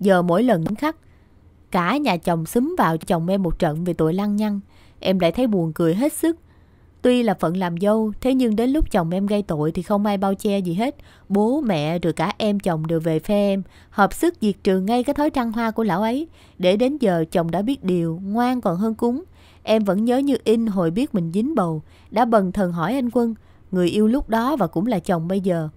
Giờ mỗi lần những khắc, cả nhà chồng xúm vào chồng em một trận vì tội lăng nhăng. Em lại thấy buồn cười hết sức. Tuy là phận làm dâu, thế nhưng đến lúc chồng em gây tội thì không ai bao che gì hết. Bố, mẹ rồi cả em chồng đều về phe em, hợp sức diệt trừ ngay cái thói trăng hoa của lão ấy. Để đến giờ chồng đã biết điều, ngoan còn hơn cúng. Em vẫn nhớ như in hồi biết mình dính bầu, đã bần thần hỏi anh Quân, người yêu lúc đó và cũng là chồng bây giờ.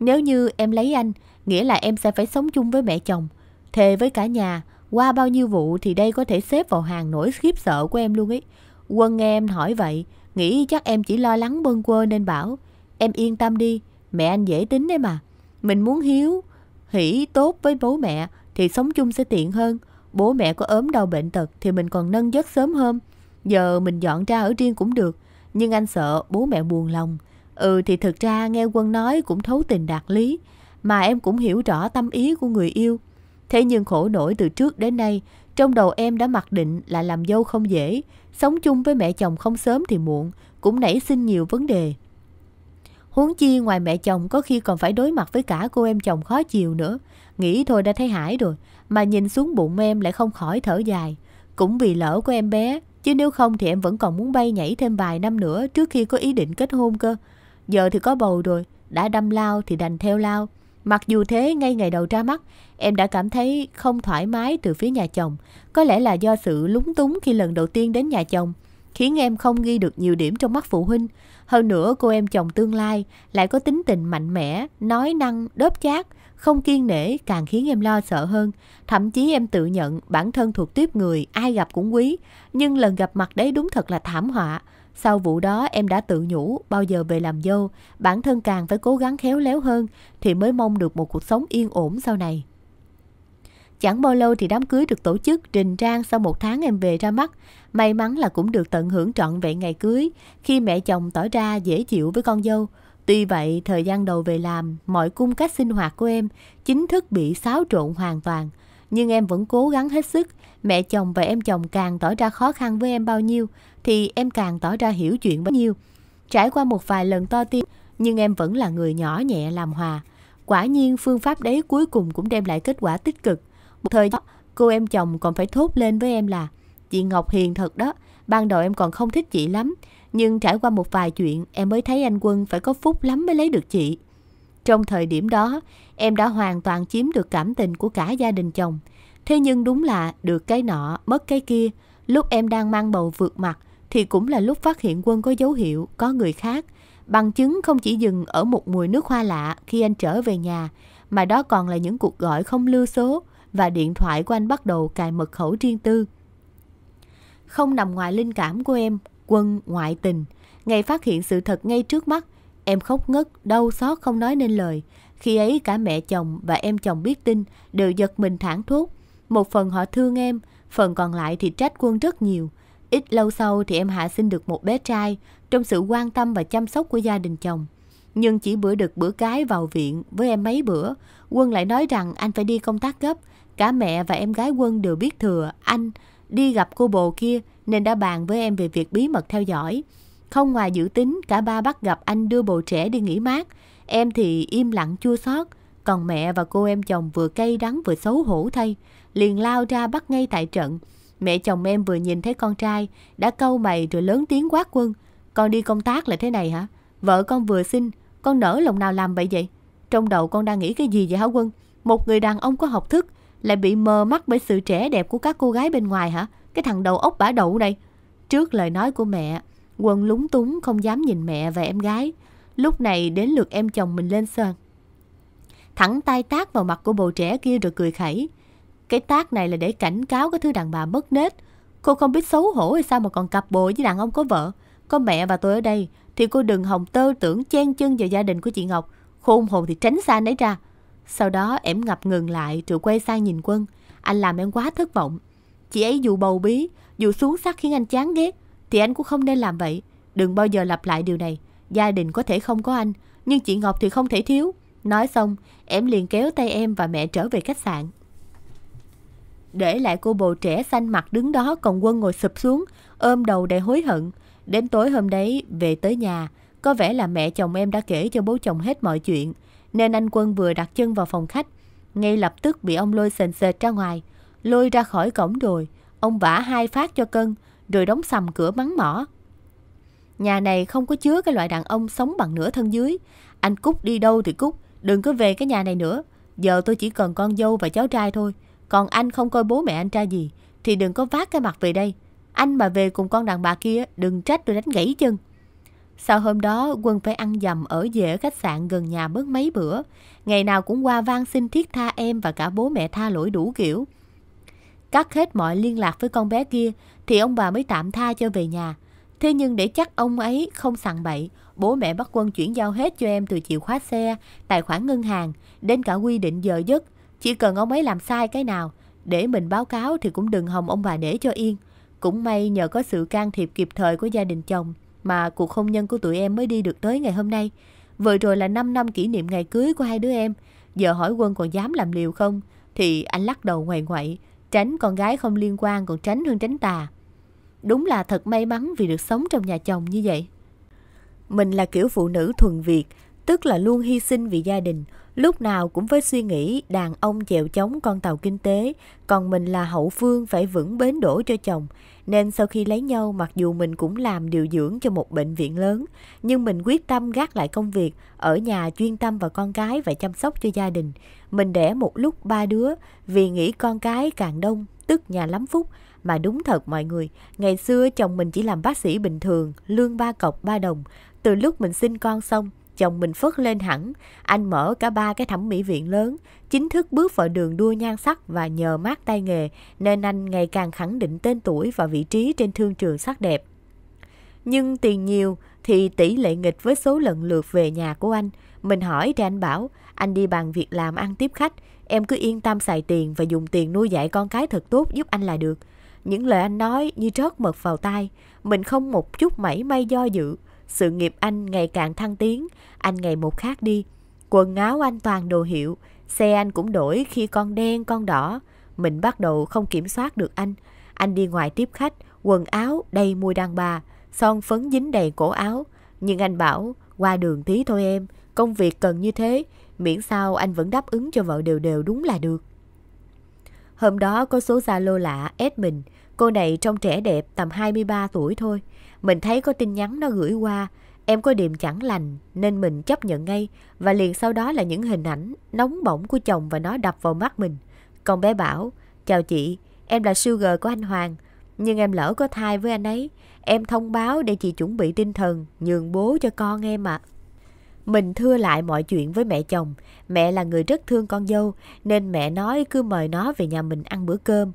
Nếu như em lấy anh, nghĩa là em sẽ phải sống chung với mẹ chồng. Thề với cả nhà, qua bao nhiêu vụ thì đây có thể xếp vào hàng nổi khiếp sợ của em luôn ấy. Quân nghe em hỏi vậy, nghĩ chắc em chỉ lo lắng bâng quơ nên bảo, em yên tâm đi, mẹ anh dễ tính đấy mà. Mình muốn hiếu, hỉ tốt với bố mẹ thì sống chung sẽ tiện hơn. Bố mẹ có ốm đau bệnh tật thì mình còn nâng giấc sớm hơn. Giờ mình dọn ra ở riêng cũng được, nhưng anh sợ bố mẹ buồn lòng. Ừ thì thực ra nghe Quân nói cũng thấu tình đạt lý, mà em cũng hiểu rõ tâm ý của người yêu. Thế nhưng khổ nổi từ trước đến nay, trong đầu em đã mặc định là làm dâu không dễ, sống chung với mẹ chồng không sớm thì muộn, cũng nảy sinh nhiều vấn đề. Huống chi ngoài mẹ chồng có khi còn phải đối mặt với cả cô em chồng khó chịu nữa. Nghĩ thôi đã thấy hải rồi, mà nhìn xuống bụng em lại không khỏi thở dài. Cũng vì lỡ của em bé, chứ nếu không thì em vẫn còn muốn bay nhảy thêm vài năm nữa trước khi có ý định kết hôn cơ. Giờ thì có bầu rồi, đã đâm lao thì đành theo lao, Mặc dù thế, ngay ngày đầu ra mắt, em đã cảm thấy không thoải mái từ phía nhà chồng. Có lẽ là do sự lúng túng khi lần đầu tiên đến nhà chồng, khiến em không ghi được nhiều điểm trong mắt phụ huynh. Hơn nữa, cô em chồng tương lai lại có tính tình mạnh mẽ, nói năng, đớp chát, không kiên nể càng khiến em lo sợ hơn. Thậm chí em tự nhận bản thân thuộc tiếp người, ai gặp cũng quý. Nhưng lần gặp mặt đấy đúng thật là thảm họa. Sau vụ đó em đã tự nhủ bao giờ về làm dâu, bản thân càng phải cố gắng khéo léo hơn thì mới mong được một cuộc sống yên ổn sau này. Chẳng bao lâu thì đám cưới được tổ chức, trình trang sau một tháng em về ra mắt. May mắn là cũng được tận hưởng trọn vẹn ngày cưới, khi mẹ chồng tỏ ra dễ chịu với con dâu. Tuy vậy, thời gian đầu về làm, mọi cung cách sinh hoạt của em chính thức bị xáo trộn hoàn toàn. Nhưng em vẫn cố gắng hết sức, mẹ chồng và em chồng càng tỏ ra khó khăn với em bao nhiêu thì em càng tỏ ra hiểu chuyện bấy nhiêu. Trải qua một vài lần to tiếng, nhưng em vẫn là người nhỏ nhẹ làm hòa. Quả nhiên phương pháp đấy cuối cùng cũng đem lại kết quả tích cực. Một thời đó, cô em chồng còn phải thốt lên với em là Chị Ngọc hiền thật đó, ban đầu em còn không thích chị lắm, nhưng trải qua một vài chuyện em mới thấy anh Quân phải có phúc lắm mới lấy được chị. Trong thời điểm đó, em đã hoàn toàn chiếm được cảm tình của cả gia đình chồng. Thế nhưng đúng là được cái nọ, mất cái kia. Lúc em đang mang bầu vượt mặt, thì cũng là lúc phát hiện quân có dấu hiệu có người khác. Bằng chứng không chỉ dừng ở một mùi nước hoa lạ khi anh trở về nhà, mà đó còn là những cuộc gọi không lưu số và điện thoại của anh bắt đầu cài mật khẩu riêng tư. Không nằm ngoài linh cảm của em, quân ngoại tình. Ngày phát hiện sự thật ngay trước mắt, em khóc ngất, đau xót không nói nên lời. Khi ấy cả mẹ chồng và em chồng biết tin đều giật mình thảng thốt. Một phần họ thương em, phần còn lại thì trách quân rất nhiều. Ít lâu sau thì em Hạ sinh được một bé trai trong sự quan tâm và chăm sóc của gia đình chồng. Nhưng chỉ bữa được bữa cái vào viện với em mấy bữa, Quân lại nói rằng anh phải đi công tác gấp. Cả mẹ và em gái Quân đều biết thừa anh đi gặp cô bồ kia nên đã bàn với em về việc bí mật theo dõi. Không ngoài dự tính, cả ba bắt gặp anh đưa bồ trẻ đi nghỉ mát. Em thì im lặng chua xót, còn mẹ và cô em chồng vừa cay đắng vừa xấu hổ thay, liền lao ra bắt ngay tại trận. Mẹ chồng em vừa nhìn thấy con trai, đã câu mày rồi lớn tiếng quát quân. Con đi công tác là thế này hả? Vợ con vừa sinh, con nở lòng nào làm vậy vậy? Trong đầu con đang nghĩ cái gì vậy hả quân? Một người đàn ông có học thức, lại bị mờ mắt bởi sự trẻ đẹp của các cô gái bên ngoài hả? Cái thằng đầu óc bả đậu này. Trước lời nói của mẹ, Quân lúng túng không dám nhìn mẹ và em gái. Lúc này đến lượt em chồng mình lên sân. Thẳng tay tát vào mặt của bồ trẻ kia rồi cười khẩy. Cái tác này là để cảnh cáo cái thứ đàn bà mất nết. Cô không biết xấu hổ hay sao mà còn cặp bồ với đàn ông có vợ. Có mẹ và tôi ở đây thì cô đừng hồng tơ tưởng chen chân vào gia đình của chị Ngọc. Khôn hồn thì tránh xa nấy ra. Sau đó em ngập ngừng lại rồi quay sang nhìn quân. Anh làm em quá thất vọng. Chị ấy dù bầu bí, dù xuống sắc khiến anh chán ghét, thì anh cũng không nên làm vậy. Đừng bao giờ lặp lại điều này. Gia đình có thể không có anh, nhưng chị Ngọc thì không thể thiếu. Nói xong, em liền kéo tay em và mẹ trở về khách sạn. Để lại cô bồ trẻ xanh mặt đứng đó còn quân ngồi sụp xuống, ôm đầu đầy hối hận. Đến tối hôm đấy, về tới nhà, có vẻ là mẹ chồng em đã kể cho bố chồng hết mọi chuyện, nên anh quân vừa đặt chân vào phòng khách. Ngay lập tức bị ông lôi sền sệt ra ngoài, lôi ra khỏi cổng rồi. Ông vả hai phát cho cân, rồi đóng sầm cửa mắng mỏ. Nhà này không có chứa cái loại đàn ông sống bằng nửa thân dưới. Anh Cúc đi đâu thì Cúc, đừng có về cái nhà này nữa. Giờ tôi chỉ cần con dâu và cháu trai thôi. Còn anh không coi bố mẹ anh ra gì Thì đừng có vác cái mặt về đây Anh mà về cùng con đàn bà kia Đừng trách tôi đánh gãy chân Sau hôm đó Quân phải ăn dầm ở dễ khách sạn gần nhà bớt mấy bữa Ngày nào cũng qua van xin thiết tha em Và cả bố mẹ tha lỗi đủ kiểu Cắt hết mọi liên lạc với con bé kia Thì ông bà mới tạm tha cho về nhà Thế nhưng để chắc ông ấy không sằng bậy, bố mẹ bắt quân chuyển giao hết cho em từ chìa khóa xe, tài khoản ngân hàng, đến cả quy định giờ giấc, chỉ cần ông ấy làm sai cái nào, để mình báo cáo thì cũng đừng hòng ông bà để cho yên. Cũng may nhờ có sự can thiệp kịp thời của gia đình chồng mà cuộc hôn nhân của tụi em mới đi được tới ngày hôm nay. Vừa rồi là 5 năm kỷ niệm ngày cưới của hai đứa em. Giờ hỏi quân còn dám làm liều không? Thì anh lắc đầu ngoại ngoại, tránh con gái không liên quan còn tránh hơn tránh tà. Đúng là thật may mắn vì được sống trong nhà chồng như vậy. Mình là kiểu phụ nữ thuần Việt, tức là luôn hy sinh vì gia đình, lúc nào cũng với suy nghĩ đàn ông chèo chống con tàu kinh tế, còn mình là hậu phương phải vững bến đổ cho chồng. Nên sau khi lấy nhau mặc dù mình cũng làm điều dưỡng cho một bệnh viện lớn, nhưng mình quyết tâm gác lại công việc, ở nhà chuyên tâm vào con cái và chăm sóc cho gia đình. Mình đẻ một lúc ba đứa vì nghĩ con cái càng đông, tức nhà lắm phúc. Mà đúng thật mọi người, ngày xưa chồng mình chỉ làm bác sĩ bình thường, lương ba cọc ba đồng. Từ lúc mình sinh con xong, chồng mình phất lên hẳn. Anh mở cả ba cái thẩm mỹ viện lớn, chính thức bước vào đường đua nhan sắc và nhờ mát tay nghề, nên anh ngày càng khẳng định tên tuổi và vị trí trên thương trường sắc đẹp. Nhưng tiền nhiều thì tỷ lệ nghịch với số lần lượt về nhà của anh. Mình hỏi thì anh bảo, anh đi bằng việc làm ăn tiếp khách, em cứ yên tâm xài tiền và dùng tiền nuôi dạy con cái thật tốt giúp anh là được. Những lời anh nói như trót mật vào tai, mình không một chút mảy may do dự. Sự nghiệp anh ngày càng thăng tiến, anh ngày một khác đi. Quần áo anh toàn đồ hiệu, xe anh cũng đổi khi con đen con đỏ. Mình bắt đầu không kiểm soát được anh. Anh đi ngoài tiếp khách, quần áo đầy mùi đàn bà, son phấn dính đầy cổ áo. Nhưng anh bảo, qua đường tí thôi em, công việc cần như thế, miễn sao anh vẫn đáp ứng cho vợ đều đều đúng là được. Hôm đó có số Zalo lạ ép mình, cô này trông trẻ đẹp tầm 23 tuổi thôi. Mình thấy có tin nhắn nó gửi qua, em có điểm chẳng lành nên mình chấp nhận ngay và liền sau đó là những hình ảnh nóng bỏng của chồng và nó đập vào mắt mình. Còn bé bảo, chào chị, em là sugar của anh Hoàng, nhưng em lỡ có thai với anh ấy. Em thông báo để chị chuẩn bị tinh thần, nhường bố cho con em ạ. À. Mình thưa lại mọi chuyện với mẹ chồng. Mẹ là người rất thương con dâu, nên mẹ nói cứ mời nó về nhà mình ăn bữa cơm.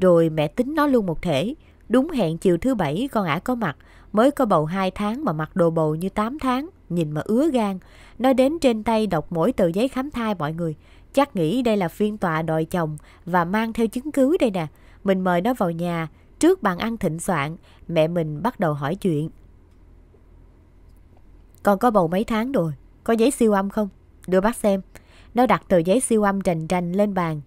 Rồi mẹ tính nó luôn một thể. Đúng hẹn chiều thứ bảy con ả có mặt, mới có bầu 2 tháng mà mặc đồ bầu như 8 tháng, nhìn mà ứa gan. Nói đến trên tay đọc mỗi tờ giấy khám thai mọi người. Chắc nghĩ đây là phiên tòa đòi chồng và mang theo chứng cứ đây nè. Mình mời nó vào nhà, trước bàn ăn thịnh soạn, mẹ mình bắt đầu hỏi chuyện. Con có bầu mấy tháng rồi, có giấy siêu âm không? Đưa bác xem. Nó đặt tờ giấy siêu âm rành rành lên bàn.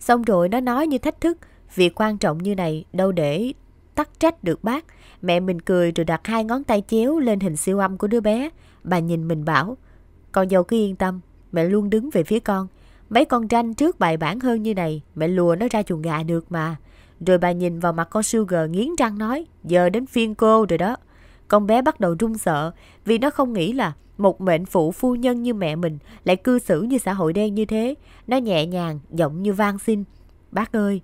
Xong rồi nó nói như thách thức, Việc quan trọng như này đâu để tắt trách được bác. Mẹ mình cười rồi đặt hai ngón tay chéo lên hình siêu âm của đứa bé. Bà nhìn mình bảo, con dâu cứ yên tâm, mẹ luôn đứng về phía con. Mấy con tranh trước bài bản hơn như này, mẹ lùa nó ra chuồng gà được mà. Rồi bà nhìn vào mặt con Sugar nghiến răng nói, giờ đến phiên cô rồi đó. Con bé bắt đầu run sợ vì nó không nghĩ là một mệnh phụ phu nhân như mẹ mình lại cư xử như xã hội đen như thế. Nó nhẹ nhàng, giọng như van xin. Bác ơi,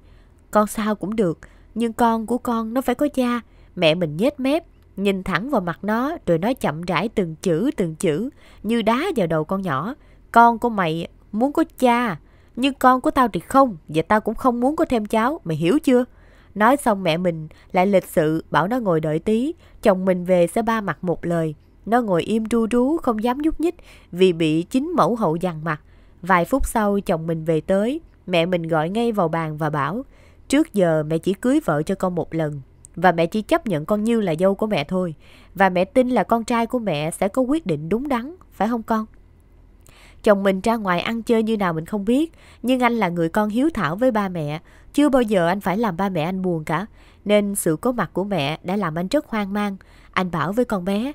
con sao cũng được, nhưng con của con nó phải có cha. Mẹ mình nhếch mép, nhìn thẳng vào mặt nó rồi nói chậm rãi từng chữ từng chữ như đá vào đầu con nhỏ. Con của mày muốn có cha, nhưng con của tao thì không và tao cũng không muốn có thêm cháu, mày hiểu chưa? Nói xong mẹ mình lại lịch sự bảo nó ngồi đợi tí, chồng mình về sẽ ba mặt một lời. Nó ngồi im ru rú không dám nhúc nhích vì bị chính mẫu hậu dằn mặt. Vài phút sau chồng mình về tới, mẹ mình gọi ngay vào bàn và bảo Trước giờ mẹ chỉ cưới vợ cho con một lần và mẹ chỉ chấp nhận con Như là dâu của mẹ thôi. Và mẹ tin là con trai của mẹ sẽ có quyết định đúng đắn, phải không con? Chồng mình ra ngoài ăn chơi như nào mình không biết, nhưng anh là người con hiếu thảo với ba mẹ, chưa bao giờ anh phải làm ba mẹ anh buồn cả, nên sự có mặt của mẹ đã làm anh rất hoang mang. Anh bảo với con bé,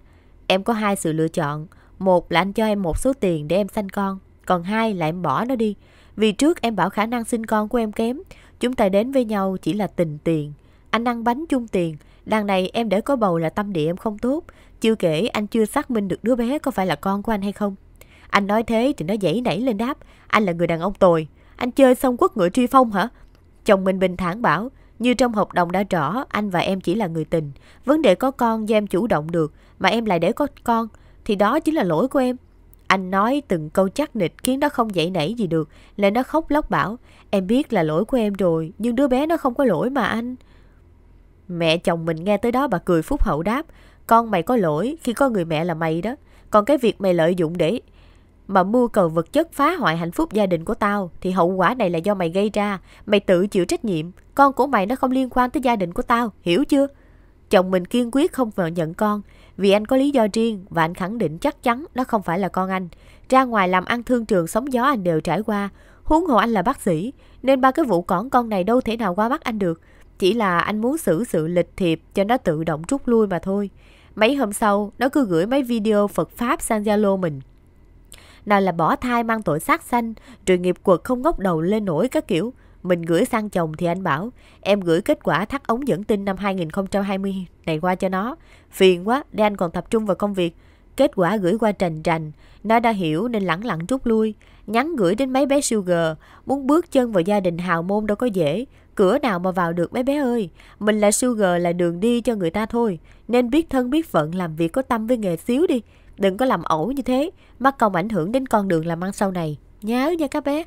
em có hai sự lựa chọn, một là anh cho em một số tiền để em sanh con, còn hai là em bỏ nó đi. Vì trước em bảo khả năng sinh con của em kém, Chúng ta đến với nhau chỉ là tình tiền. Anh ăn bánh chung tiền. Đằng này em để có bầu là tâm địa em không tốt. Chưa kể anh chưa xác minh được đứa bé có phải là con của anh hay không. Anh nói thế thì nó dãy nảy lên đáp. Anh là người đàn ông tồi. Anh chơi xong quốc ngựa truy phong hả? Chồng Minh Bình thản bảo. Như trong hợp đồng đã rõ, anh và em chỉ là người tình. Vấn đề có con do em chủ động được, mà em lại để có con, thì đó chính là lỗi của em. Anh nói từng câu chắc nịch khiến nó không dậy nảy gì được. Lại nó khóc lóc bảo, em biết là lỗi của em rồi, nhưng đứa bé nó không có lỗi mà anh. Mẹ chồng mình nghe tới đó bà cười phúc hậu đáp, con mày có lỗi khi có người mẹ là mày đó. Còn cái việc mày lợi dụng để mà mua cầu vật chất phá hoại hạnh phúc gia đình của tao thì hậu quả này là do mày gây ra. Mày tự chịu trách nhiệm. Con của mày nó không liên quan tới gia đình của tao, hiểu chưa? Chồng mình kiên quyết không vào nhận con. Vì anh có lý do riêng và anh khẳng định chắc chắn nó không phải là con anh. Ra ngoài làm ăn thương trường sóng gió anh đều trải qua, huống hồ anh là bác sĩ, nên ba cái vụ cỏn con này đâu thể nào qua mắt anh được. Chỉ là anh muốn xử sự lịch thiệp cho nó tự động rút lui mà thôi. Mấy hôm sau, nó cứ gửi mấy video Phật Pháp sang Zalo mình. Nào là bỏ thai mang tội sát sanh, rồi nghiệp quật không ngóc đầu lên nổi các kiểu. Mình gửi sang chồng thì anh bảo em gửi kết quả thắt ống dẫn tinh năm 2020 này qua cho nó. Phiền quá, để anh còn tập trung vào công việc. Kết quả gửi qua trành trành, nó đã hiểu nên lẳng lặng rút lui. Nhắn gửi đến mấy bé Sugar, muốn bước chân vào gia đình hào môn đâu có dễ. Cửa nào mà vào được bé bé ơi, mình là Sugar là đường đi cho người ta thôi. Nên biết thân biết phận làm việc có tâm với nghề xíu đi. Đừng có làm ẩu như thế, mắc công ảnh hưởng đến con đường làm ăn sau này. Nhớ nha các bé.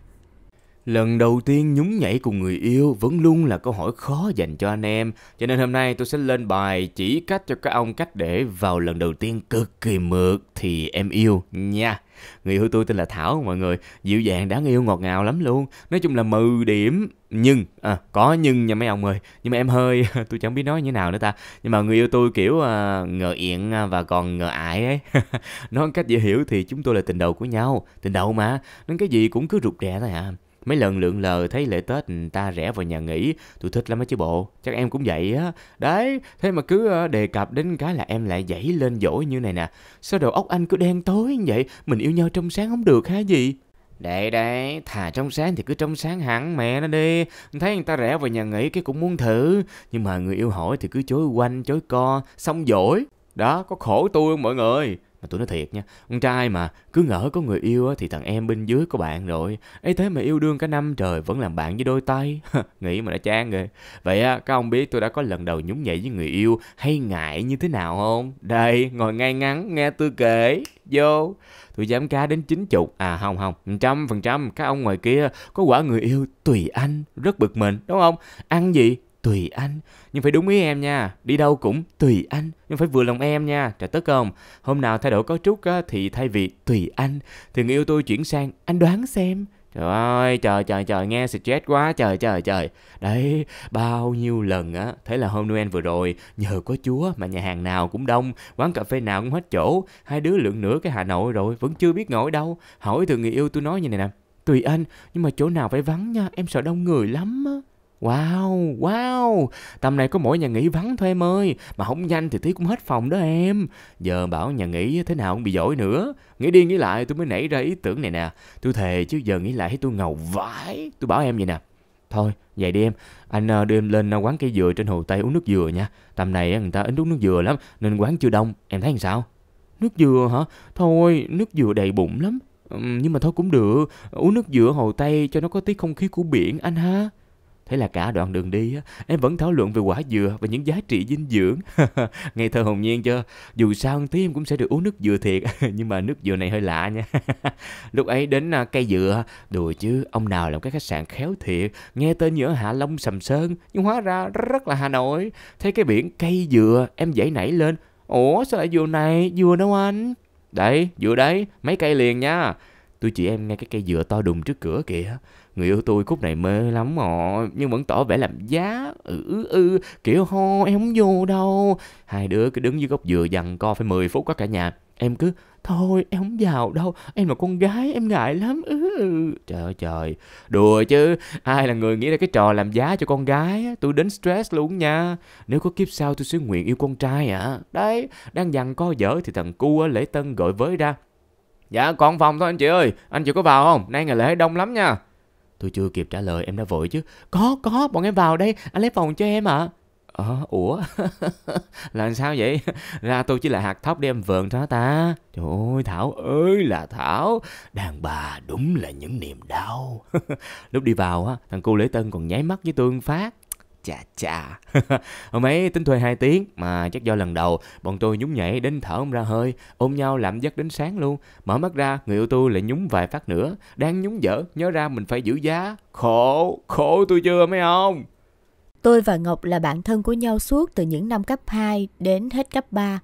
Lần đầu tiên nhún nhảy cùng người yêu vẫn luôn là câu hỏi khó dành cho anh em. Cho nên hôm nay tôi sẽ lên bài chỉ cách cho các ông cách để vào lần đầu tiên cực kỳ mượt thì em yêu nha. Người yêu tôi tên là Thảo mọi người, dịu dàng đáng yêu ngọt ngào lắm luôn. Nói chung là mừ điểm nhưng à, có nhưng nha mấy ông ơi nhưng mà em hơi tôi chẳng biết nói như nào nữa ta nhưng mà người yêu tôi kiểu à, ngờ yện à, và còn ngờ ải ấy nói cách dễ hiểu thì chúng tôi là tình đầu của nhau tình đầu mà nên cái gì cũng cứ rụt rè thôi à Mấy lần lượn lờ thấy lễ Tết người ta rẽ vào nhà nghỉ, tôi thích lắm mấy chứ bộ, chắc em cũng vậy á. Đấy, thế mà cứ ờ, đề cập đến cái là em lại dãy lên dỗi như này nè. Sao đầu óc anh cứ đen tối như vậy, mình yêu nhau trong sáng không được hả gì? Đấy đấy, thà trong sáng thì cứ trong sáng hẳn mẹ nó đi Thấy người ta rẽ vào nhà nghỉ cái cũng muốn thử Nhưng mà người yêu hỏi thì cứ chối quanh chối co, xong dỗi Đó, có khổ tôi không mọi người mà tôi nói thiệt nha con trai mà cứ ngỡ có người yêu á, thì thằng em bên dưới có bạn rồi ấy thế mà yêu đương cả năm trời vẫn làm bạn với đôi tay nghĩ mà đã chán rồi vậy á các ông biết tôi đã có lần đầu nhúng nhảy với người yêu hay ngại như thế nào không đây ngồi ngay ngắn nghe tôi kể vô tôi dám cá đến chín chục à không không trăm phần trăm các ông ngoài kia có quả người yêu tùy anh rất bực mình đúng không ăn gì tùy anh nhưng phải đúng ý em nha đi đâu cũng tùy anh nhưng phải vừa lòng em nha trời tức không hôm nào thay đổi có chút á, thì thay vì tùy anh thì người yêu tôi chuyển sang anh đoán xem Trời ơi, trời trời trời nghe stress quá, trời trời trời. Đấy, bao nhiêu lần á, thế là hôm Noel vừa rồi, nhờ có Chúa mà nhà hàng nào cũng đông, quán cà phê nào cũng hết chỗ, hai đứa lượng nửa cái Hà Nội rồi, vẫn chưa biết ngồi đâu. Hỏi từ người yêu tôi nói như này nè, tùy anh, nhưng mà chỗ nào phải vắng nha, em sợ đông người lắm á. Wow, wow, tầm này có mỗi nhà nghỉ vắng thôi em ơi Mà không nhanh thì tí cũng hết phòng đó em Giờ bảo nhà nghỉ thế nào cũng bị dỗi nữa Nghĩ đi nghĩ lại tôi mới nảy ra ý tưởng này nè Tôi thề chứ giờ nghĩ lại thấy tôi ngầu vãi Tôi bảo em vậy nè Thôi, vậy đi em Anh ờ, đưa em lên ờ, quán cây dừa trên Hồ Tây uống nước dừa nha Tầm này ờ, người ta ấn uống nước dừa lắm Nên quán chưa đông, em thấy làm sao Nước dừa hả? Thôi, nước dừa đầy bụng lắm ừ, Nhưng mà thôi cũng được Uống nước dừa Hồ Tây cho nó có tí không khí của biển anh ha Thế là cả đoạn đường đi, em vẫn thảo luận về quả dừa và những giá trị dinh dưỡng. Nghe thơ hồn nhiên chưa? Dù sao tí em cũng sẽ được uống nước dừa thiệt, nhưng mà nước dừa này hơi lạ nha. Lúc ấy đến à, cây dừa, đùa chứ, ông nào làm cái khách sạn khéo thiệt, nghe tên nhớ Hạ Long Sầm Sơn, nhưng hóa ra rất là Hà Nội. Thấy cái biển cây dừa, em dãy nảy lên. Ủa sao lại dừa này, dừa đâu anh? Đấy, dừa đấy, mấy cây liền nha. Tôi chỉ em nghe cái cây dừa to đùng trước cửa kìa Người yêu tôi khúc này mê lắm họ Nhưng vẫn tỏ vẻ làm giá Ừ ừ, ừ kiểu ho em không vô đâu Hai đứa cứ đứng dưới góc dừa dằn co phải 10 phút có cả nhà Em cứ thôi em không vào đâu Em là con gái em ngại lắm ừ, ừ. Trời ơi trời Đùa chứ ai là người nghĩ ra cái trò làm giá cho con gái Tôi đến stress luôn nha Nếu có kiếp sau tôi sẽ nguyện yêu con trai ạ à. Đấy đang dằn co dở thì thằng cua lễ tân gọi với ra Dạ còn phòng thôi anh chị ơi Anh chị có vào không Nay ngày lễ đông lắm nha Tôi chưa kịp trả lời em đã vội chứ Có, có, bọn em vào đây, anh lấy phòng cho em ạ à. Ờ, ủa Là sao vậy Ra tôi chỉ là hạt thóc đem vườn vợn cho ta Trời ơi Thảo ơi là Thảo Đàn bà đúng là những niềm đau Lúc đi vào á Thằng cô Lễ Tân còn nháy mắt với tôi phát chà chà Hôm ấy tính thuê hai tiếng Mà chắc do lần đầu Bọn tôi nhúng nhảy đến thở ông ra hơi Ôm nhau làm giấc đến sáng luôn Mở mắt ra người yêu tôi lại nhúng vài phát nữa Đang nhúng dở nhớ ra mình phải giữ giá Khổ, khổ tôi chưa mấy ông Tôi và Ngọc là bạn thân của nhau suốt từ những năm cấp 2 đến hết cấp 3.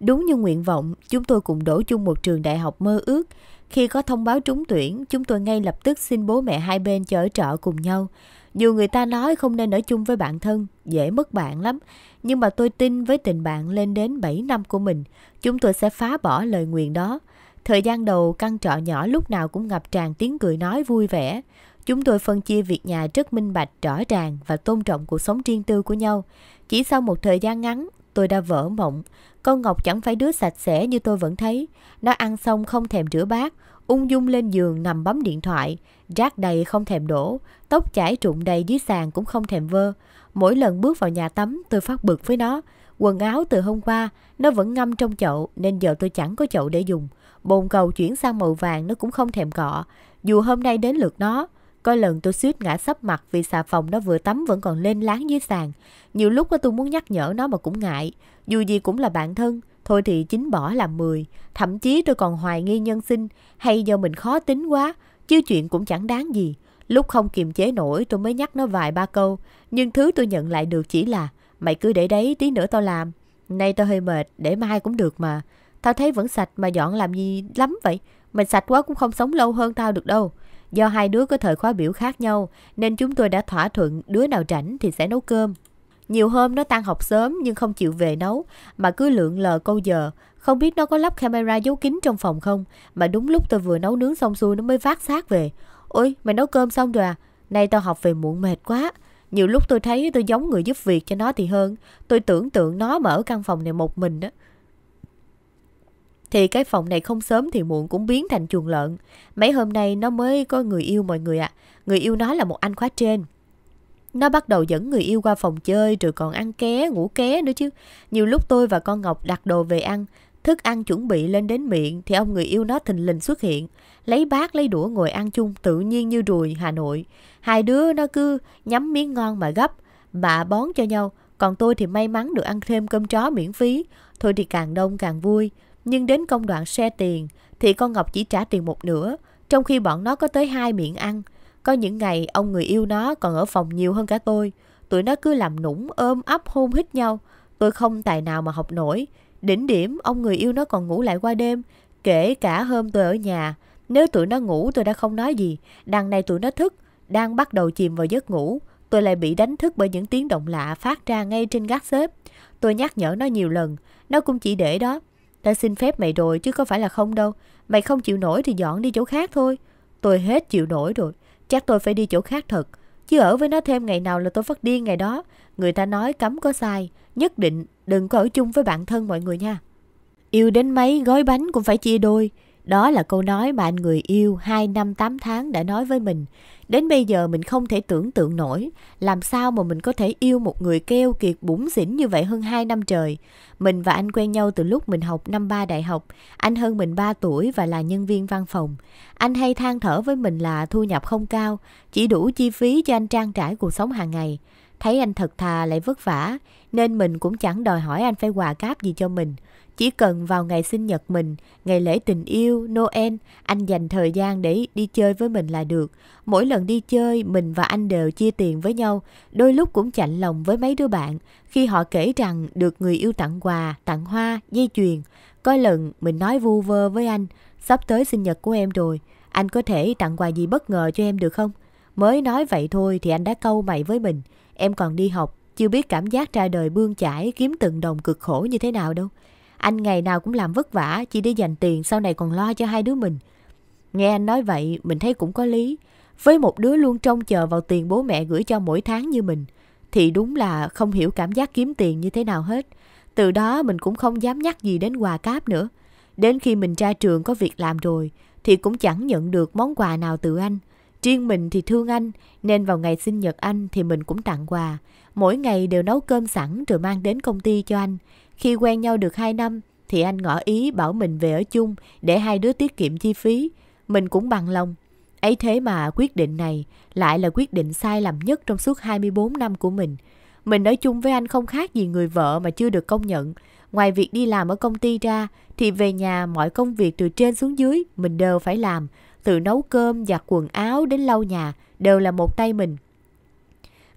Đúng như nguyện vọng, chúng tôi cùng đổ chung một trường đại học mơ ước. Khi có thông báo trúng tuyển, chúng tôi ngay lập tức xin bố mẹ hai bên chở trọ cùng nhau. Dù người ta nói không nên ở chung với bạn thân, dễ mất bạn lắm, nhưng mà tôi tin với tình bạn lên đến 7 năm của mình, chúng tôi sẽ phá bỏ lời nguyền đó. Thời gian đầu căn trọ nhỏ lúc nào cũng ngập tràn tiếng cười nói vui vẻ. Chúng tôi phân chia việc nhà rất minh bạch, rõ ràng và tôn trọng cuộc sống riêng tư của nhau. Chỉ sau một thời gian ngắn, tôi đã vỡ mộng. Con Ngọc chẳng phải đứa sạch sẽ như tôi vẫn thấy. Nó ăn xong không thèm rửa bát, ung dung lên giường nằm bấm điện thoại, rác đầy không thèm đổ, tóc chảy trụng đầy dưới sàn cũng không thèm vơ. Mỗi lần bước vào nhà tắm tôi phát bực với nó, quần áo từ hôm qua nó vẫn ngâm trong chậu nên giờ tôi chẳng có chậu để dùng. Bồn cầu chuyển sang màu vàng nó cũng không thèm cọ, dù hôm nay đến lượt nó. Có lần tôi suýt ngã sấp mặt vì xà phòng nó vừa tắm vẫn còn lên láng dưới sàn. Nhiều lúc tôi muốn nhắc nhở nó mà cũng ngại, dù gì cũng là bạn thân, Thôi thì chính bỏ là 10, thậm chí tôi còn hoài nghi nhân sinh hay do mình khó tính quá, chứ chuyện cũng chẳng đáng gì. Lúc không kiềm chế nổi tôi mới nhắc nó vài ba câu, nhưng thứ tôi nhận lại được chỉ là mày cứ để đấy tí nữa tao làm. Nay tao hơi mệt, để mai cũng được mà. Tao thấy vẫn sạch mà dọn làm gì lắm vậy. Mình sạch quá cũng không sống lâu hơn tao được đâu. Do hai đứa có thời khóa biểu khác nhau nên chúng tôi đã thỏa thuận đứa nào rảnh thì sẽ nấu cơm. Nhiều hôm nó tan học sớm nhưng không chịu về nấu mà cứ lượn lờ câu giờ. Không biết nó có lắp camera giấu kín trong phòng không mà đúng lúc tôi vừa nấu nướng xong xuôi nó mới vác xác về. Ôi mày nấu cơm xong rồi à? Nay tao học về muộn mệt quá. Nhiều lúc tôi thấy tôi giống người giúp việc cho nó thì hơn. Tôi tưởng tượng nó mở căn phòng này một mình đó. Thì cái phòng này không sớm thì muộn cũng biến thành chuồng lợn. Mấy hôm nay nó mới có người yêu mọi người ạ. Người yêu nó là một anh khóa trên. Nó bắt đầu dẫn người yêu qua phòng chơi rồi còn ăn ké, ngủ ké nữa chứ. Nhiều lúc tôi và con Ngọc đặt đồ về ăn, thức ăn chuẩn bị lên đến miệng thì ông người yêu nó thình lình xuất hiện, lấy bát lấy đũa ngồi ăn chung tự nhiên như rùi Hà Nội. Hai đứa nó cứ nhắm miếng ngon mà gấp, bạ bón cho nhau, còn tôi thì may mắn được ăn thêm cơm chó miễn phí, thôi thì càng đông càng vui. Nhưng đến công đoạn xe tiền thì con Ngọc chỉ trả tiền một nửa, trong khi bọn nó có tới hai miệng ăn – có những ngày ông người yêu nó còn ở phòng nhiều hơn cả tôi. Tụi nó cứ làm nũng ôm ấp hôn hít nhau. Tôi không tài nào mà học nổi. Đỉnh điểm ông người yêu nó còn ngủ lại qua đêm. Kể cả hôm tôi ở nhà. Nếu tụi nó ngủ tôi đã không nói gì. Đằng này tụi nó thức. Đang bắt đầu chìm vào giấc ngủ. Tôi lại bị đánh thức bởi những tiếng động lạ phát ra ngay trên gác xếp. Tôi nhắc nhở nó nhiều lần. Nó cũng chỉ để đó. Ta xin phép mày rồi chứ có phải là không đâu. Mày không chịu nổi thì dọn đi chỗ khác thôi. Tôi hết chịu nổi rồi. Chắc tôi phải đi chỗ khác thật. Chứ ở với nó thêm ngày nào là tôi phát điên ngày đó. Người ta nói cấm có sai. Nhất định đừng có ở chung với bạn thân mọi người nha. Yêu đến mấy gói bánh cũng phải chia đôi. Đó là câu nói mà anh người yêu 2 năm 8 tháng đã nói với mình. Đến bây giờ mình không thể tưởng tượng nổi làm sao mà mình có thể yêu một người keo kiệt bủn xỉn như vậy hơn 2 năm trời. Mình và anh quen nhau từ lúc mình học năm 3 đại học. Anh hơn mình 3 tuổi và là nhân viên văn phòng. Anh hay than thở với mình là thu nhập không cao, chỉ đủ chi phí cho anh trang trải cuộc sống hàng ngày. Thấy anh thật thà lại vất vả, nên mình cũng chẳng đòi hỏi anh phải quà cáp gì cho mình. Chỉ cần vào ngày sinh nhật mình, ngày lễ tình yêu, Noel, anh dành thời gian để đi chơi với mình là được. Mỗi lần đi chơi, mình và anh đều chia tiền với nhau, đôi lúc cũng chạnh lòng với mấy đứa bạn khi họ kể rằng được người yêu tặng quà, tặng hoa, dây chuyền. Có lần mình nói vu vơ với anh, sắp tới sinh nhật của em rồi, anh có thể tặng quà gì bất ngờ cho em được không? Mới nói vậy thôi thì anh đã câu mày với mình, em còn đi học, chưa biết cảm giác ra đời bươn chải kiếm từng đồng cực khổ như thế nào đâu. Anh ngày nào cũng làm vất vả chỉ để dành tiền sau này còn lo cho hai đứa mình. Nghe anh nói vậy mình thấy cũng có lý. Với một đứa luôn trông chờ vào tiền bố mẹ gửi cho mỗi tháng như mình thì đúng là không hiểu cảm giác kiếm tiền như thế nào hết. Từ đó mình cũng không dám nhắc gì đến quà cáp nữa. Đến khi mình ra trường có việc làm rồi thì cũng chẳng nhận được món quà nào từ anh. Riêng mình thì thương anh nên vào ngày sinh nhật anh thì mình cũng tặng quà. Mỗi ngày đều nấu cơm sẵn rồi mang đến công ty cho anh. Khi quen nhau được 2 năm thì anh ngỏ ý bảo mình về ở chung để hai đứa tiết kiệm chi phí. Mình cũng bằng lòng. Ấy thế mà quyết định này lại là quyết định sai lầm nhất trong suốt 24 năm của mình. Mình ở chung với anh không khác gì người vợ mà chưa được công nhận. Ngoài việc đi làm ở công ty ra thì về nhà mọi công việc từ trên xuống dưới mình đều phải làm. Từ nấu cơm, giặt quần áo đến lau nhà đều là một tay mình.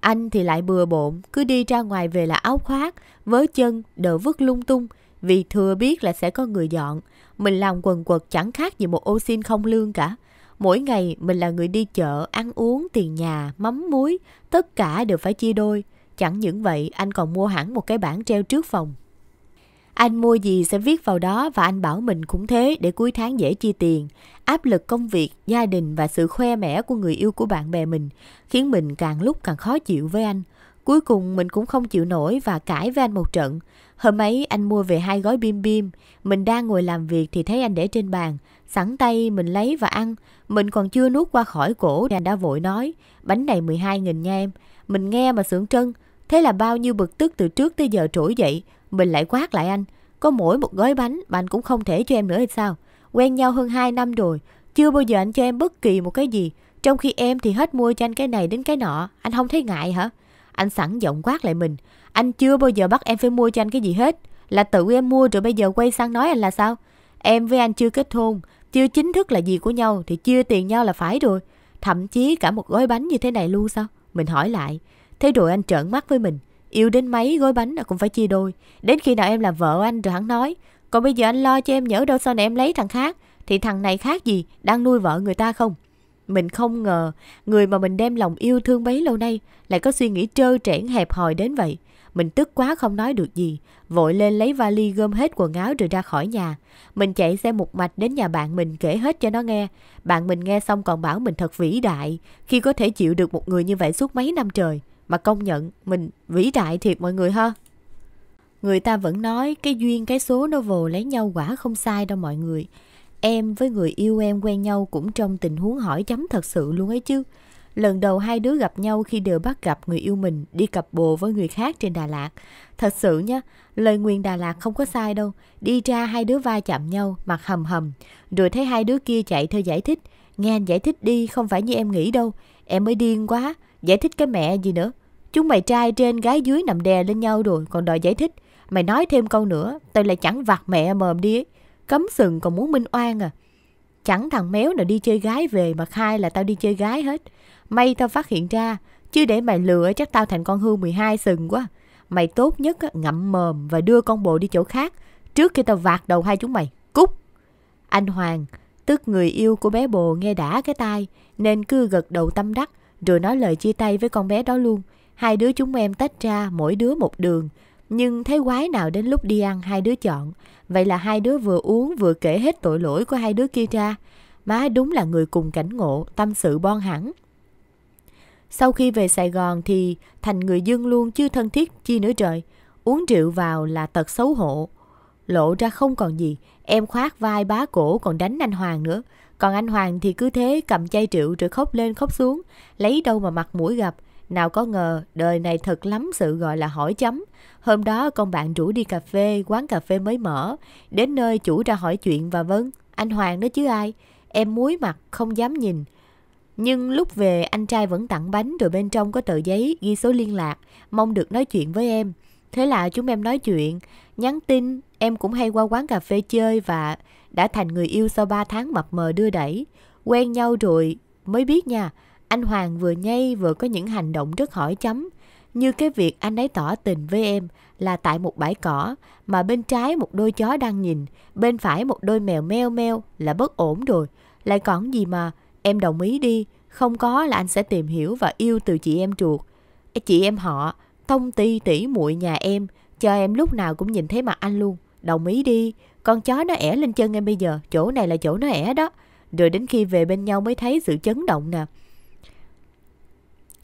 Anh thì lại bừa bộn, cứ đi ra ngoài về là áo khoác, vớ chân, đỡ vứt lung tung, vì thừa biết là sẽ có người dọn. Mình làm quần quật chẳng khác gì một ô xin không lương cả. Mỗi ngày mình là người đi chợ, ăn uống, tiền nhà, mắm muối, tất cả đều phải chia đôi. Chẳng những vậy, anh còn mua hẳn một cái bảng treo trước phòng. Anh mua gì sẽ viết vào đó và anh bảo mình cũng thế để cuối tháng dễ chi tiền áp lực công việc gia đình và sự khoe mẽ của người yêu của bạn bè mình khiến mình càng lúc càng khó chịu với anh cuối cùng mình cũng không chịu nổi và cãi với anh một trận hôm ấy anh mua về hai gói bim bim mình đang ngồi làm việc thì thấy anh để trên bàn sẵn tay mình lấy và ăn mình còn chưa nuốt qua khỏi cổ thì anh đã vội nói bánh này 12 nghìn nha em mình nghe mà sưởng trân thế là bao nhiêu bực tức từ trước tới giờ trỗi dậy mình lại quát lại anh có mỗi một gói bánh mà anh cũng không thể cho em nữa hay sao quen nhau hơn 2 năm rồi, chưa bao giờ anh cho em bất kỳ một cái gì, trong khi em thì hết mua cho anh cái này đến cái nọ, anh không thấy ngại hả? Anh sẵn giọng quát lại mình, anh chưa bao giờ bắt em phải mua cho anh cái gì hết, là tự em mua rồi bây giờ quay sang nói anh là sao? Em với anh chưa kết hôn, chưa chính thức là gì của nhau thì chia tiền nhau là phải rồi. Thậm chí cả một gói bánh như thế này luôn sao? Mình hỏi lại. Thế rồi anh trợn mắt với mình. Yêu đến mấy gói bánh là cũng phải chia đôi. Đến khi nào em là vợ anh rồi hắn nói. Còn bây giờ anh lo cho em nhớ đâu sau này em lấy thằng khác Thì thằng này khác gì Đang nuôi vợ người ta không Mình không ngờ Người mà mình đem lòng yêu thương bấy lâu nay Lại có suy nghĩ trơ trẽn hẹp hòi đến vậy Mình tức quá không nói được gì Vội lên lấy vali gom hết quần áo rồi ra khỏi nhà Mình chạy xe một mạch đến nhà bạn mình kể hết cho nó nghe Bạn mình nghe xong còn bảo mình thật vĩ đại Khi có thể chịu được một người như vậy suốt mấy năm trời Mà công nhận mình vĩ đại thiệt mọi người ha Người ta vẫn nói cái duyên cái số nó vồ lấy nhau quả không sai đâu mọi người. Em với người yêu em quen nhau cũng trong tình huống hỏi chấm thật sự luôn ấy chứ. Lần đầu hai đứa gặp nhau khi đều bắt gặp người yêu mình đi cặp bồ với người khác trên Đà Lạt. Thật sự nhá lời nguyền Đà Lạt không có sai đâu. Đi ra hai đứa va chạm nhau, mặt hầm hầm. Rồi thấy hai đứa kia chạy theo giải thích. Nghe anh giải thích đi, không phải như em nghĩ đâu. Em mới điên quá, giải thích cái mẹ gì nữa. Chúng mày trai trên gái dưới nằm đè lên nhau rồi còn đòi giải thích. Mày nói thêm câu nữa, tao lại chẳng vặt mẹ mờm đi ấy. Cấm sừng còn muốn minh oan à. Chẳng thằng méo nào đi chơi gái về mà khai là tao đi chơi gái hết. May tao phát hiện ra, chứ để mày lừa chắc tao thành con hưu 12 sừng quá. Mày tốt nhất ngậm mồm và đưa con bồ đi chỗ khác trước khi tao vạt đầu hai chúng mày. Cút! Anh Hoàng, tức người yêu của bé bồ nghe đã cái tai nên cứ gật đầu tâm đắc rồi nói lời chia tay với con bé đó luôn. Hai đứa chúng em tách ra mỗi đứa một đường nhưng thấy quái nào đến lúc đi ăn hai đứa chọn Vậy là hai đứa vừa uống vừa kể hết tội lỗi của hai đứa kia ra Má đúng là người cùng cảnh ngộ, tâm sự bon hẳn Sau khi về Sài Gòn thì thành người dương luôn chưa thân thiết chi nữa trời Uống rượu vào là tật xấu hổ Lộ ra không còn gì Em khoác vai bá cổ còn đánh anh Hoàng nữa Còn anh Hoàng thì cứ thế cầm chai rượu rồi khóc lên khóc xuống Lấy đâu mà mặt mũi gặp nào có ngờ, đời này thật lắm sự gọi là hỏi chấm. Hôm đó con bạn rủ đi cà phê, quán cà phê mới mở. Đến nơi chủ ra hỏi chuyện và vân anh Hoàng đó chứ ai. Em muối mặt, không dám nhìn. Nhưng lúc về anh trai vẫn tặng bánh rồi bên trong có tờ giấy ghi số liên lạc, mong được nói chuyện với em. Thế là chúng em nói chuyện, nhắn tin, em cũng hay qua quán cà phê chơi và đã thành người yêu sau 3 tháng mập mờ đưa đẩy. Quen nhau rồi mới biết nha, anh Hoàng vừa nhây vừa có những hành động rất hỏi chấm, như cái việc anh ấy tỏ tình với em là tại một bãi cỏ mà bên trái một đôi chó đang nhìn, bên phải một đôi mèo meo meo là bất ổn rồi. Lại còn gì mà, em đồng ý đi, không có là anh sẽ tìm hiểu và yêu từ chị em chuột Chị em họ, thông ti tỉ muội nhà em, cho em lúc nào cũng nhìn thấy mặt anh luôn. Đồng ý đi, con chó nó ẻ lên chân em bây giờ, chỗ này là chỗ nó ẻ đó. Rồi đến khi về bên nhau mới thấy sự chấn động nè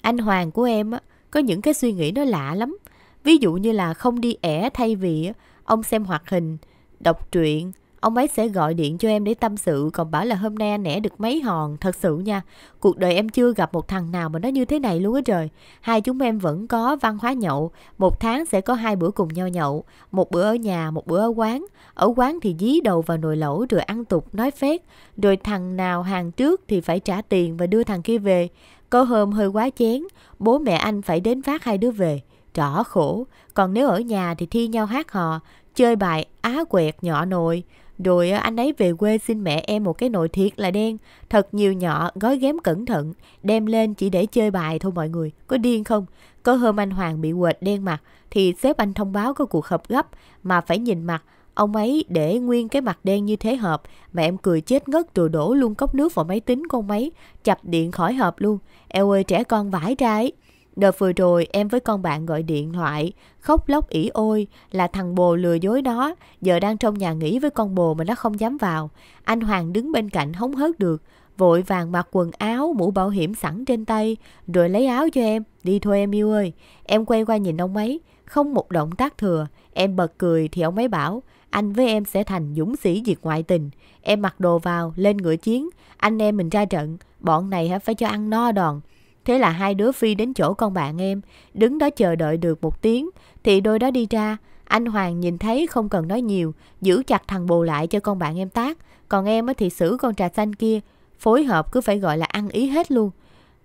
anh Hoàng của em á, có những cái suy nghĩ nó lạ lắm. Ví dụ như là không đi ẻ thay vì ông xem hoạt hình, đọc truyện, Ông ấy sẽ gọi điện cho em để tâm sự Còn bảo là hôm nay anh nẻ được mấy hòn Thật sự nha Cuộc đời em chưa gặp một thằng nào mà nó như thế này luôn á trời Hai chúng em vẫn có văn hóa nhậu Một tháng sẽ có hai bữa cùng nhau nhậu Một bữa ở nhà, một bữa ở quán Ở quán thì dí đầu vào nồi lẩu Rồi ăn tục, nói phét Rồi thằng nào hàng trước thì phải trả tiền Và đưa thằng kia về Có hôm hơi quá chén Bố mẹ anh phải đến phát hai đứa về Rõ khổ Còn nếu ở nhà thì thi nhau hát hò Chơi bài á quẹt nhỏ nồi rồi anh ấy về quê xin mẹ em một cái nồi thiệt là đen, thật nhiều nhỏ, gói ghém cẩn thận, đem lên chỉ để chơi bài thôi mọi người, có điên không? Có hôm anh Hoàng bị quệt đen mặt, thì sếp anh thông báo có cuộc họp gấp mà phải nhìn mặt, Ông ấy để nguyên cái mặt đen như thế hộp mà em cười chết ngất rồi đổ luôn cốc nước vào máy tính con máy, chập điện khỏi hộp luôn. Eo ơi trẻ con vãi ra ấy. Đợt vừa rồi em với con bạn gọi điện thoại, khóc lóc ỉ ôi là thằng bồ lừa dối đó, giờ đang trong nhà nghỉ với con bồ mà nó không dám vào. Anh Hoàng đứng bên cạnh hống hớt được, vội vàng mặc quần áo, mũ bảo hiểm sẵn trên tay, rồi lấy áo cho em, đi thôi em yêu ơi. Em quay qua nhìn ông ấy, không một động tác thừa, em bật cười thì ông ấy bảo, anh với em sẽ thành dũng sĩ diệt ngoại tình. Em mặc đồ vào, lên ngựa chiến, anh em mình ra trận, bọn này phải cho ăn no đòn. Thế là hai đứa phi đến chỗ con bạn em, đứng đó chờ đợi được một tiếng, thì đôi đó đi ra. Anh Hoàng nhìn thấy không cần nói nhiều, giữ chặt thằng bồ lại cho con bạn em tác. Còn em thì xử con trà xanh kia, phối hợp cứ phải gọi là ăn ý hết luôn.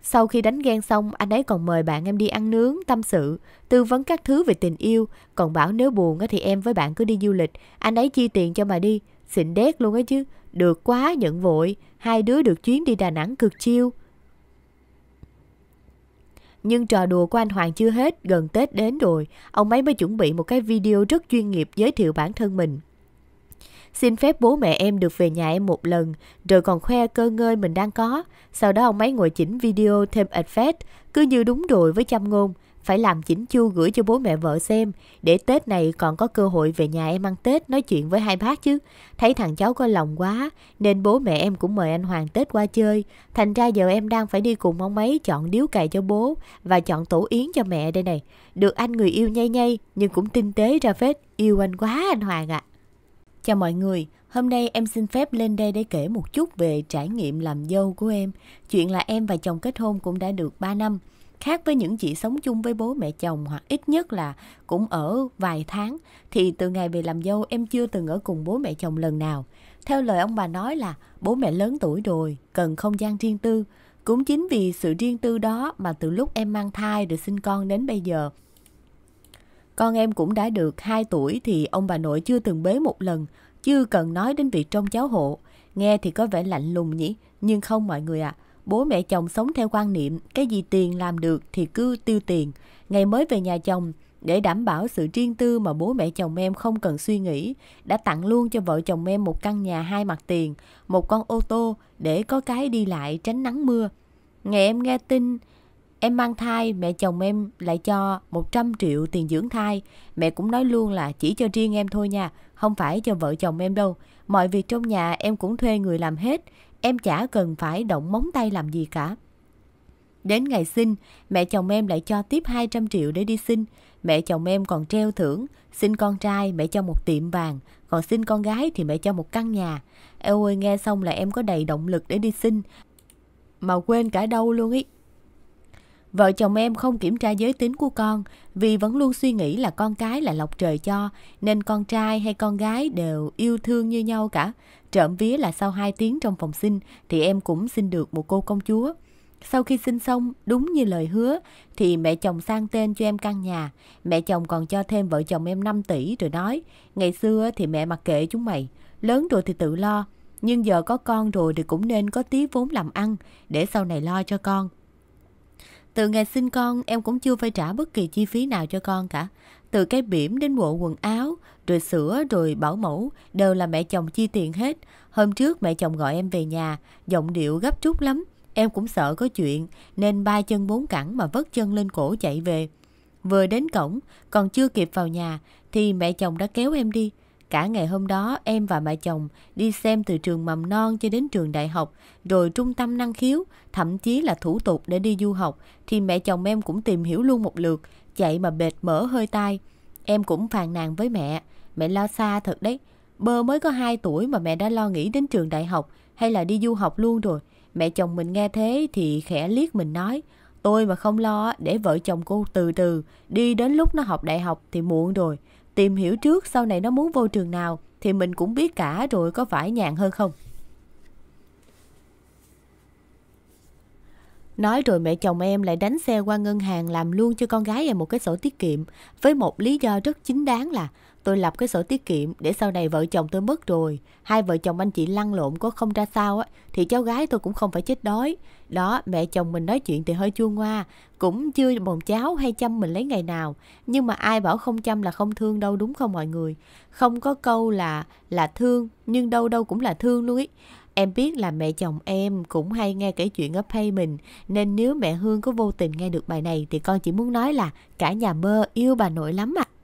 Sau khi đánh ghen xong, anh ấy còn mời bạn em đi ăn nướng, tâm sự, tư vấn các thứ về tình yêu. Còn bảo nếu buồn thì em với bạn cứ đi du lịch, anh ấy chi tiền cho mà đi. Xịn đét luôn ấy chứ, được quá nhận vội, hai đứa được chuyến đi Đà Nẵng cực chiêu. Nhưng trò đùa của anh Hoàng chưa hết, gần Tết đến rồi, ông ấy mới chuẩn bị một cái video rất chuyên nghiệp giới thiệu bản thân mình. Xin phép bố mẹ em được về nhà em một lần, rồi còn khoe cơ ngơi mình đang có. Sau đó ông ấy ngồi chỉnh video thêm effect, cứ như đúng rồi với chăm ngôn phải làm chỉnh chu gửi cho bố mẹ vợ xem để Tết này còn có cơ hội về nhà em ăn Tết nói chuyện với hai bác chứ. Thấy thằng cháu có lòng quá nên bố mẹ em cũng mời anh Hoàng Tết qua chơi. Thành ra giờ em đang phải đi cùng ông ấy chọn điếu cày cho bố và chọn tổ yến cho mẹ đây này. Được anh người yêu nhây nhây nhưng cũng tinh tế ra phết. Yêu anh quá anh Hoàng ạ. À. Chào mọi người, hôm nay em xin phép lên đây để kể một chút về trải nghiệm làm dâu của em. Chuyện là em và chồng kết hôn cũng đã được 3 năm khác với những chị sống chung với bố mẹ chồng hoặc ít nhất là cũng ở vài tháng thì từ ngày về làm dâu em chưa từng ở cùng bố mẹ chồng lần nào theo lời ông bà nói là bố mẹ lớn tuổi rồi cần không gian riêng tư cũng chính vì sự riêng tư đó mà từ lúc em mang thai được sinh con đến bây giờ con em cũng đã được 2 tuổi thì ông bà nội chưa từng bế một lần, chưa cần nói đến việc trông cháu hộ. Nghe thì có vẻ lạnh lùng nhỉ, nhưng không mọi người ạ. À. Bố mẹ chồng sống theo quan niệm cái gì tiền làm được thì cứ tiêu tiền. Ngày mới về nhà chồng, để đảm bảo sự riêng tư mà bố mẹ chồng em không cần suy nghĩ, đã tặng luôn cho vợ chồng em một căn nhà hai mặt tiền, một con ô tô để có cái đi lại tránh nắng mưa. Ngày em nghe tin em mang thai, mẹ chồng em lại cho 100 triệu tiền dưỡng thai. Mẹ cũng nói luôn là chỉ cho riêng em thôi nha, không phải cho vợ chồng em đâu. Mọi việc trong nhà em cũng thuê người làm hết em chả cần phải động móng tay làm gì cả. Đến ngày sinh, mẹ chồng em lại cho tiếp 200 triệu để đi sinh. Mẹ chồng em còn treo thưởng, sinh con trai mẹ cho một tiệm vàng, còn sinh con gái thì mẹ cho một căn nhà. Eo ơi nghe xong là em có đầy động lực để đi sinh, mà quên cả đâu luôn ý. Vợ chồng em không kiểm tra giới tính của con vì vẫn luôn suy nghĩ là con cái là lộc trời cho nên con trai hay con gái đều yêu thương như nhau cả. Trộm vía là sau 2 tiếng trong phòng sinh thì em cũng sinh được một cô công chúa. Sau khi sinh xong, đúng như lời hứa, thì mẹ chồng sang tên cho em căn nhà. Mẹ chồng còn cho thêm vợ chồng em 5 tỷ rồi nói, ngày xưa thì mẹ mặc kệ chúng mày, lớn rồi thì tự lo. Nhưng giờ có con rồi thì cũng nên có tí vốn làm ăn, để sau này lo cho con. Từ ngày sinh con, em cũng chưa phải trả bất kỳ chi phí nào cho con cả. Từ cái bỉm đến bộ quần áo, rồi sữa, rồi bảo mẫu, đều là mẹ chồng chi tiền hết. Hôm trước mẹ chồng gọi em về nhà, giọng điệu gấp rút lắm. Em cũng sợ có chuyện, nên ba chân bốn cẳng mà vất chân lên cổ chạy về. Vừa đến cổng, còn chưa kịp vào nhà, thì mẹ chồng đã kéo em đi. Cả ngày hôm đó, em và mẹ chồng đi xem từ trường mầm non cho đến trường đại học, rồi trung tâm năng khiếu, thậm chí là thủ tục để đi du học, thì mẹ chồng em cũng tìm hiểu luôn một lượt, chạy mà bệt mở hơi tai. Em cũng phàn nàn với mẹ, mẹ lo xa thật đấy. Bơ mới có 2 tuổi mà mẹ đã lo nghĩ đến trường đại học hay là đi du học luôn rồi. Mẹ chồng mình nghe thế thì khẽ liếc mình nói, tôi mà không lo để vợ chồng cô từ từ, đi đến lúc nó học đại học thì muộn rồi. Tìm hiểu trước sau này nó muốn vô trường nào thì mình cũng biết cả rồi có phải nhàn hơn không? Nói rồi mẹ chồng em lại đánh xe qua ngân hàng làm luôn cho con gái em một cái sổ tiết kiệm với một lý do rất chính đáng là tôi lập cái sổ tiết kiệm để sau này vợ chồng tôi mất rồi. Hai vợ chồng anh chị lăn lộn có không ra sao á thì cháu gái tôi cũng không phải chết đói. Đó, mẹ chồng mình nói chuyện thì hơi chua ngoa, cũng chưa bồn cháu hay chăm mình lấy ngày nào. Nhưng mà ai bảo không chăm là không thương đâu đúng không mọi người? Không có câu là là thương nhưng đâu đâu cũng là thương luôn ý. Em biết là mẹ chồng em cũng hay nghe kể chuyện ở mình nên nếu mẹ Hương có vô tình nghe được bài này thì con chỉ muốn nói là cả nhà mơ yêu bà nội lắm ạ. À.